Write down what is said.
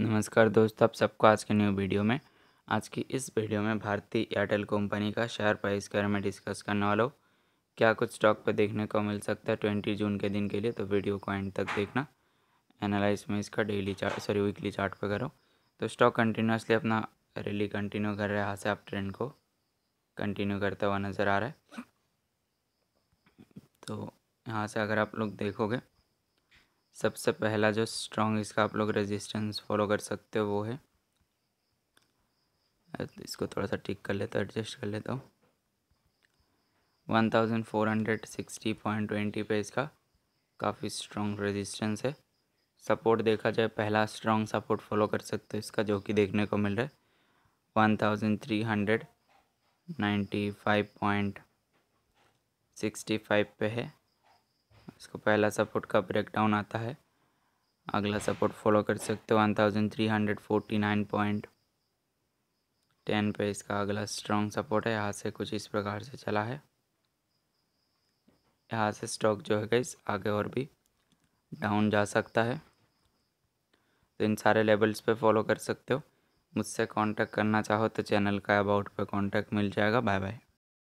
नमस्कार दोस्तों आप सबको आज के न्यू वीडियो में आज की इस वीडियो में भारतीय एयरटेल कंपनी का शेयर प्राइस के बारे में डिस्कस करने वाला हो क्या कुछ स्टॉक पर देखने को मिल सकता है ट्वेंटी जून के दिन के लिए तो वीडियो को एंड तक देखना एनालाइज में इसका daily chart sorry weekly chart पर करो तो स्टॉक कंटिन्यूसली अपना रैली कंटिन्यू कर रहा है यहाँ से आप ट्रेंड को कंटिन्यू करता हुआ नज़र आ रहा है तो यहाँ से अगर आप लोग देखोगे सबसे पहला जो स्ट्रॉन्ग इसका आप लोग रेजिस्टेंस फॉलो कर सकते हो वो है इसको थोड़ा सा ठीक कर लेता हूँ एडजस्ट कर लेता हूँ one thousand four hundred sixty point twenty पे इसका काफ़ी स्ट्रॉन्ग रेजिस्टेंस है सपोर्ट देखा जाए पहला स्ट्रॉन्ग सपोर्ट फॉलो कर सकते हो इसका जो कि देखने को मिल रहा है one thousand three hundred ninety five point sixty five पे है इसको पहला सपोर्ट का ब्रेकडाउन आता है अगला सपोर्ट फॉलो कर सकते हो one thousand three hundred forty nine point ten पे इसका अगला स्ट्रॉन्ग सपोर्ट है यहाँ से कुछ इस प्रकार से चला है यहाँ से स्टॉक जो है इस आगे और भी डाउन जा सकता है तो इन सारे लेवल्स पे फॉलो कर सकते हो मुझसे कांटेक्ट करना चाहो तो चैनल का अबाउट पे कांटेक्ट मिल जाएगा बाय बाय